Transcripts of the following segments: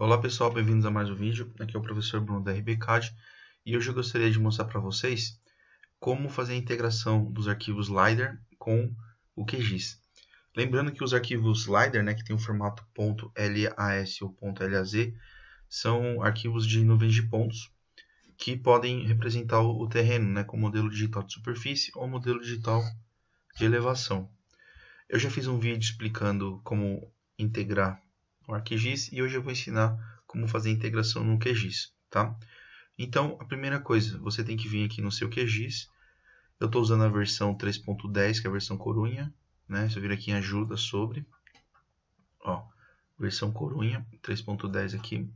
Olá pessoal, bem-vindos a mais um vídeo. Aqui é o professor Bruno da RBCAD e hoje eu gostaria de mostrar para vocês como fazer a integração dos arquivos LiDAR com o QGIS. Lembrando que os arquivos LiDAR, né, que tem o formato .las ou .laz, são arquivos de nuvens de pontos que podem representar o terreno, né, com modelo digital de superfície ou modelo digital de elevação. Eu já fiz um vídeo explicando como integrar o ArcGIS e hoje eu vou ensinar como fazer a integração no QGIS, tá? Então, a primeira coisa, você tem que vir aqui no seu QGIS. Eu estou usando a versão 3.10, que é a versão Corunha, né? Se eu vir aqui em ajuda sobre, ó, versão Corunha 3.10 aqui.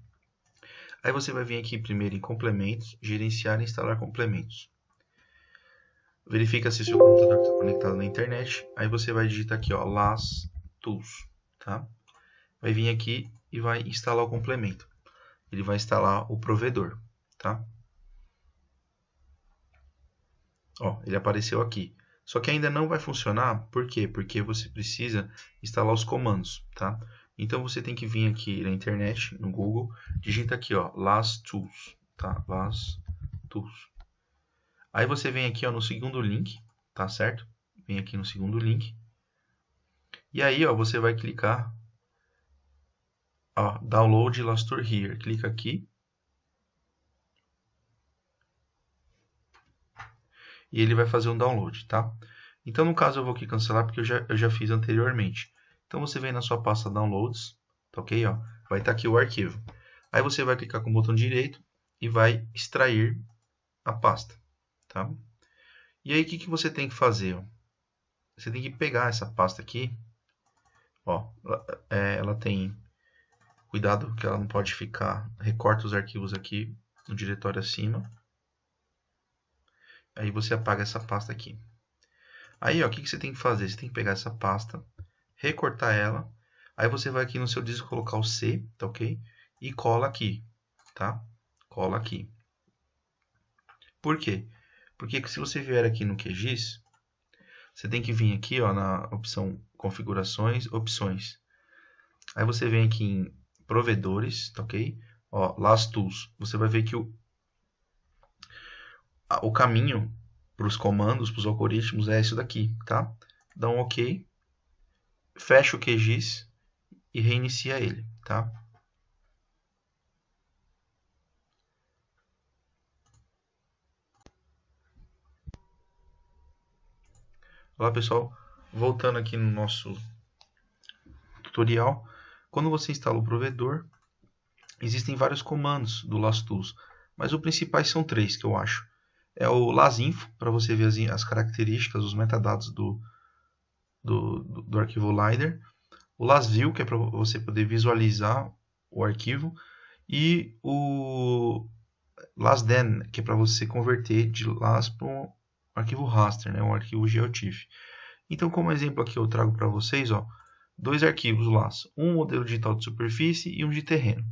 Aí você vai vir aqui primeiro em complementos, gerenciar e instalar complementos. Verifica se o seu computador está conectado na internet. Aí você vai digitar aqui, ó, LAS Tools, tá? vai vir aqui e vai instalar o complemento. Ele vai instalar o provedor, tá? Ó, ele apareceu aqui. Só que ainda não vai funcionar, por quê? Porque você precisa instalar os comandos, tá? Então você tem que vir aqui na internet, no Google, digita aqui, ó, last Tools, tá? Last Tools. Aí você vem aqui, ó, no segundo link, tá certo? Vem aqui no segundo link. E aí, ó, você vai clicar ó, download Lastur Here. Clica aqui. E ele vai fazer um download, tá? Então, no caso, eu vou aqui cancelar porque eu já, eu já fiz anteriormente. Então, você vem na sua pasta Downloads, tá ok? Ó, vai estar tá aqui o arquivo. Aí você vai clicar com o botão direito e vai extrair a pasta, tá? E aí, o que, que você tem que fazer? Você tem que pegar essa pasta aqui, ó, ela, é, ela tem Cuidado que ela não pode ficar. Recorta os arquivos aqui no diretório acima. Aí você apaga essa pasta aqui. Aí, ó, o que, que você tem que fazer? Você tem que pegar essa pasta, recortar ela. Aí você vai aqui no seu disco colocar o C, tá ok? E cola aqui, tá? Cola aqui. Por quê? Porque se você vier aqui no QGIS, você tem que vir aqui ó, na opção configurações, opções. Aí você vem aqui em provedores, tá ok? Ó, last tools, você vai ver que o, a, o caminho para os comandos, para os algoritmos é esse daqui, tá? Dá um ok, fecha o QGIS e reinicia ele, tá? Olá pessoal, voltando aqui no nosso tutorial, quando você instala o provedor, existem vários comandos do LastTools, mas os principais são três que eu acho. É o lasinfo, para você ver as, as, características, os metadados do, do, do, do arquivo LiDAR. O lasview, que é para você poder visualizar o arquivo. E o lasden, que é para você converter de las para um arquivo raster, né? um arquivo geotiff. Então, como exemplo aqui eu trago para vocês, ó, dois arquivos LAS, um modelo digital de superfície e um de terreno.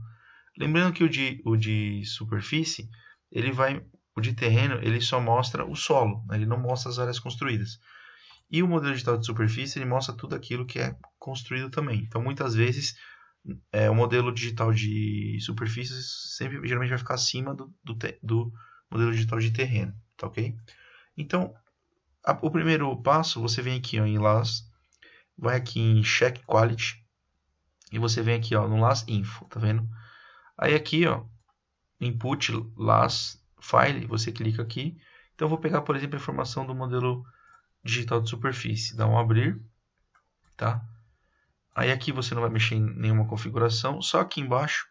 Lembrando que o de, o de superfície, ele vai, o de terreno, ele só mostra o solo, né? ele não mostra as áreas construídas. E o modelo digital de superfície, ele mostra tudo aquilo que é construído também. Então, muitas vezes, é, o modelo digital de superfície sempre, geralmente vai ficar acima do, do, do modelo digital de terreno, tá ok? Então, a, o primeiro passo, você vem aqui ó, em LAS vai aqui em Check Quality e você vem aqui ó, no LAS Info, tá vendo? Aí aqui, ó, Input LAS File, você clica aqui. Então eu vou pegar, por exemplo, a informação do modelo digital de superfície. Dá um abrir, tá? Aí aqui você não vai mexer em nenhuma configuração, só aqui embaixo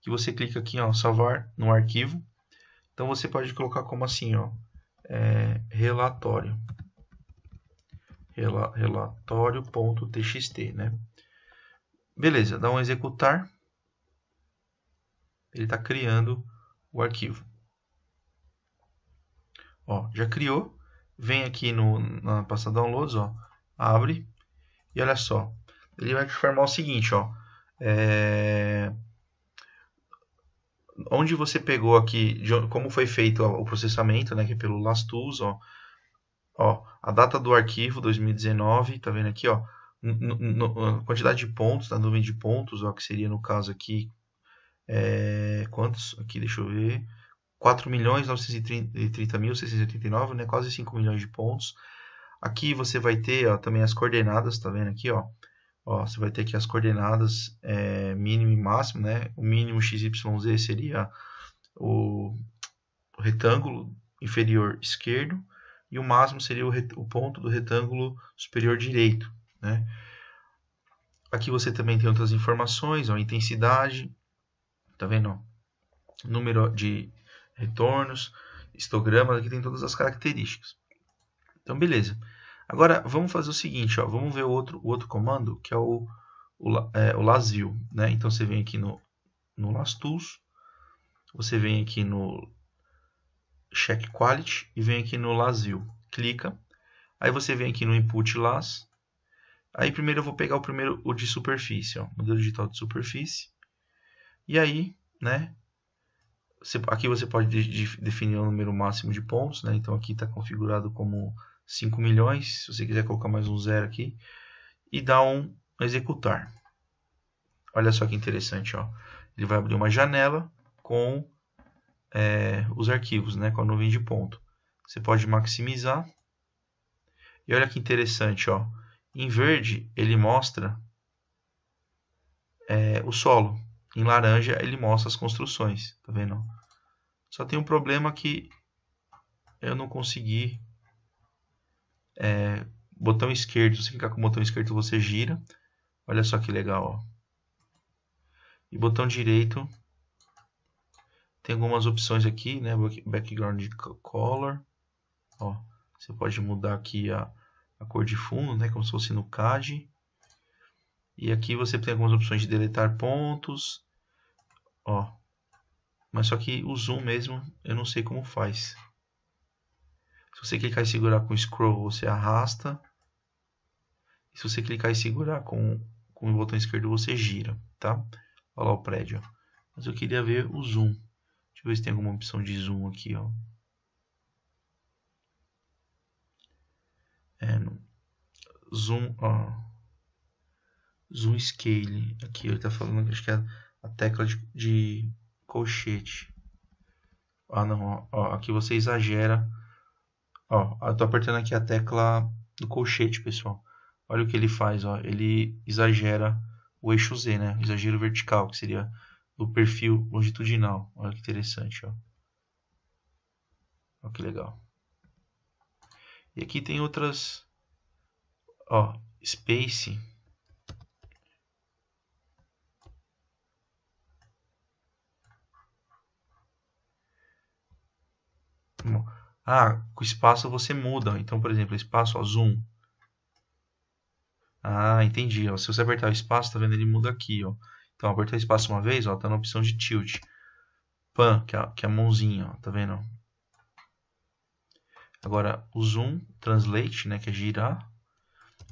que você clica aqui, ó, salvar no arquivo. Então você pode colocar como assim, ó, é, relatório relatório.txt, né? Beleza, dá um executar. Ele está criando o arquivo. Ó, já criou. Vem aqui no, na pasta downloads, ó, abre. E olha só, ele vai te informar o seguinte, ó. É... Onde você pegou aqui, como foi feito ó, o processamento, né, que é pelo LastTools, ó. Ó, a data do arquivo 2019, tá vendo aqui, ó, a quantidade de pontos, da nuvem de pontos, ó, que seria no caso aqui, é, quantos? Aqui, deixa eu ver, 4.930.689, né, quase 5 milhões de pontos. Aqui você vai ter ó, também as coordenadas, tá vendo aqui, ó, ó você vai ter aqui as coordenadas é, mínimo e máximo, né, o mínimo XYZ seria o retângulo inferior esquerdo, e o máximo seria o, o ponto do retângulo superior direito. Né? Aqui você também tem outras informações, ó, intensidade, tá vendo? Número de retornos, histograma, aqui tem todas as características. Então, beleza. Agora, vamos fazer o seguinte, ó, vamos ver o outro, o outro comando, que é o, o, é, o Las Né? Então, você vem aqui no, no Las Tools, você vem aqui no check quality e vem aqui no Lazio, Clica. Aí você vem aqui no input LAS. Aí primeiro eu vou pegar o primeiro o de superfície, ó, modelo digital de superfície. E aí, né? Você, aqui você pode de, de, definir o número máximo de pontos, né? Então aqui está configurado como 5 milhões. Se você quiser colocar mais um zero aqui e dá um executar. Olha só que interessante, ó. Ele vai abrir uma janela com é, os arquivos né, com a nuvem de ponto. Você pode maximizar. E olha que interessante, ó. em verde ele mostra é, o solo, em laranja ele mostra as construções, tá vendo? Só tem um problema que eu não consegui é, botão esquerdo, se ficar com o botão esquerdo você gira, olha só que legal, ó. e botão direito tem algumas opções aqui, né? Background color. Ó, você pode mudar aqui a, a cor de fundo, né? Como se fosse no CAD. E aqui você tem algumas opções de deletar pontos. Ó, mas só que o zoom mesmo eu não sei como faz. Se você clicar e segurar com scroll, você arrasta. E se você clicar e segurar com, com o botão esquerdo, você gira, tá? Olha lá o prédio. Mas eu queria ver o zoom. Deixa eu ver se tem alguma opção de zoom aqui, ó. É, zoom, ó. Zoom scale. Aqui ele tá falando, acho que é a tecla de, de colchete. Ah, não, ó, ó, aqui você exagera. Ó, eu tô apertando aqui a tecla do colchete, pessoal. Olha o que ele faz, ó. Ele exagera o eixo Z, né? Exagero vertical, que seria do perfil longitudinal. Olha que interessante, ó. Olha que legal. E aqui tem outras, ó, space. Ah, com espaço você muda. Então, por exemplo, espaço, ó, zoom. Ah, entendi. Ó. Se você apertar o espaço, tá vendo? Ele muda aqui, ó. Então, apertou espaço uma vez, ó, tá na opção de tilt. Pan, que é, que é a mãozinha, ó, tá vendo? Agora, o zoom, translate, né, que é girar.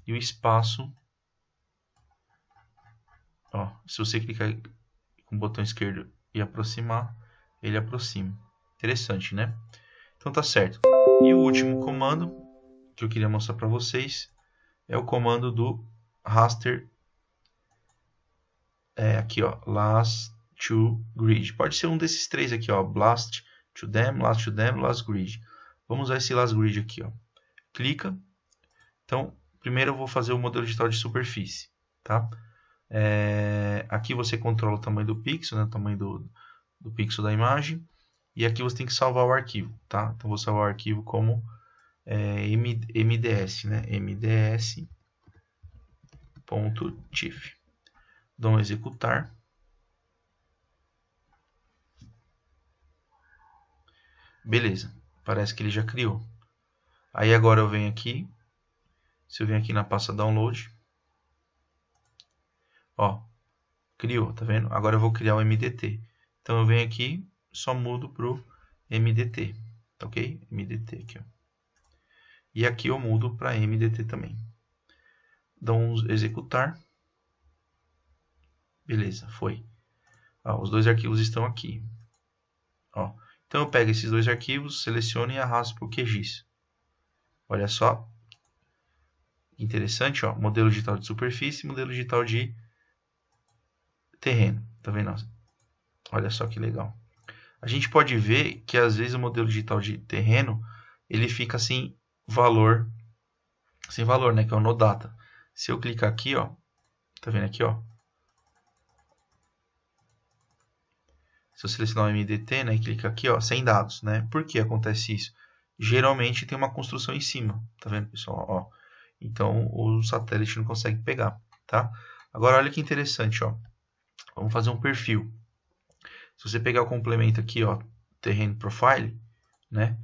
E o espaço. Ó, se você clicar com o botão esquerdo e aproximar, ele aproxima. Interessante, né? Então tá certo. E o último comando que eu queria mostrar para vocês é o comando do raster é, aqui, ó, last to grid. Pode ser um desses três aqui, ó, blast to them, last to them, last grid. Vamos usar esse last grid aqui, ó. Clica. Então, primeiro eu vou fazer o modelo digital de superfície, tá? É, aqui você controla o tamanho do pixel, né, o tamanho do, do pixel da imagem. E aqui você tem que salvar o arquivo, tá? Então, vou salvar o arquivo como é, MDS, né? MDS.tiff um executar. Beleza, parece que ele já criou. Aí agora eu venho aqui, se eu venho aqui na pasta download, ó, criou, tá vendo? Agora eu vou criar o MDT. Então eu venho aqui, só mudo pro MDT, tá ok? MDT aqui, ó. E aqui eu mudo para MDT também. Dou então um executar. Beleza, foi. Ó, os dois arquivos estão aqui. Ó, então eu pego esses dois arquivos, seleciono e arrasto para o QGIS. Olha só. Interessante, ó, modelo digital de superfície modelo digital de terreno. Tá vendo? Olha só que legal. A gente pode ver que às vezes o modelo digital de terreno ele fica sem valor, sem valor, né, que é o no data. Se eu clicar aqui, ó, tá vendo aqui, ó, eu selecionar o MDT, né, e clica aqui, ó, sem dados, né? Por que acontece isso? Geralmente tem uma construção em cima, tá vendo, pessoal? Ó, então o satélite não consegue pegar, tá? Agora olha que interessante, ó. Vamos fazer um perfil. Se você pegar o complemento aqui, ó, terreno profile, né?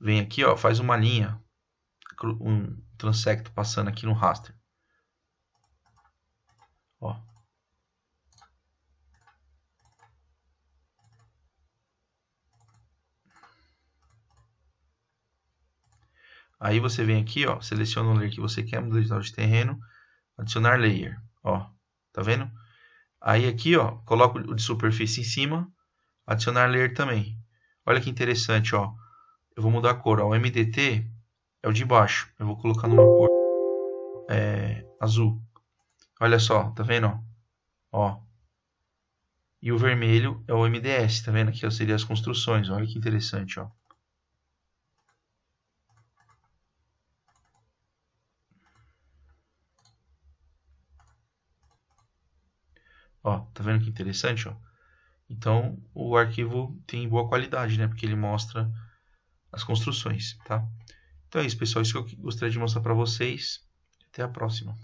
Vem aqui, ó, faz uma linha, um transecto passando aqui no raster. Ó, Aí você vem aqui, ó, seleciona o layer que você quer, muda digital de terreno, adicionar layer, ó, tá vendo? Aí aqui, ó, coloco o de superfície em cima, adicionar layer também. Olha que interessante, ó, eu vou mudar a cor, ó, o MDT é o de baixo, eu vou colocar numa cor é, azul. Olha só, tá vendo, ó? ó. E o vermelho é o MDS, tá vendo aqui, seria as construções, olha que interessante, ó. Ó, tá vendo que interessante, ó? Então, o arquivo tem boa qualidade, né? Porque ele mostra as construções, tá? Então é isso, pessoal. Isso que eu gostaria de mostrar para vocês. Até a próxima.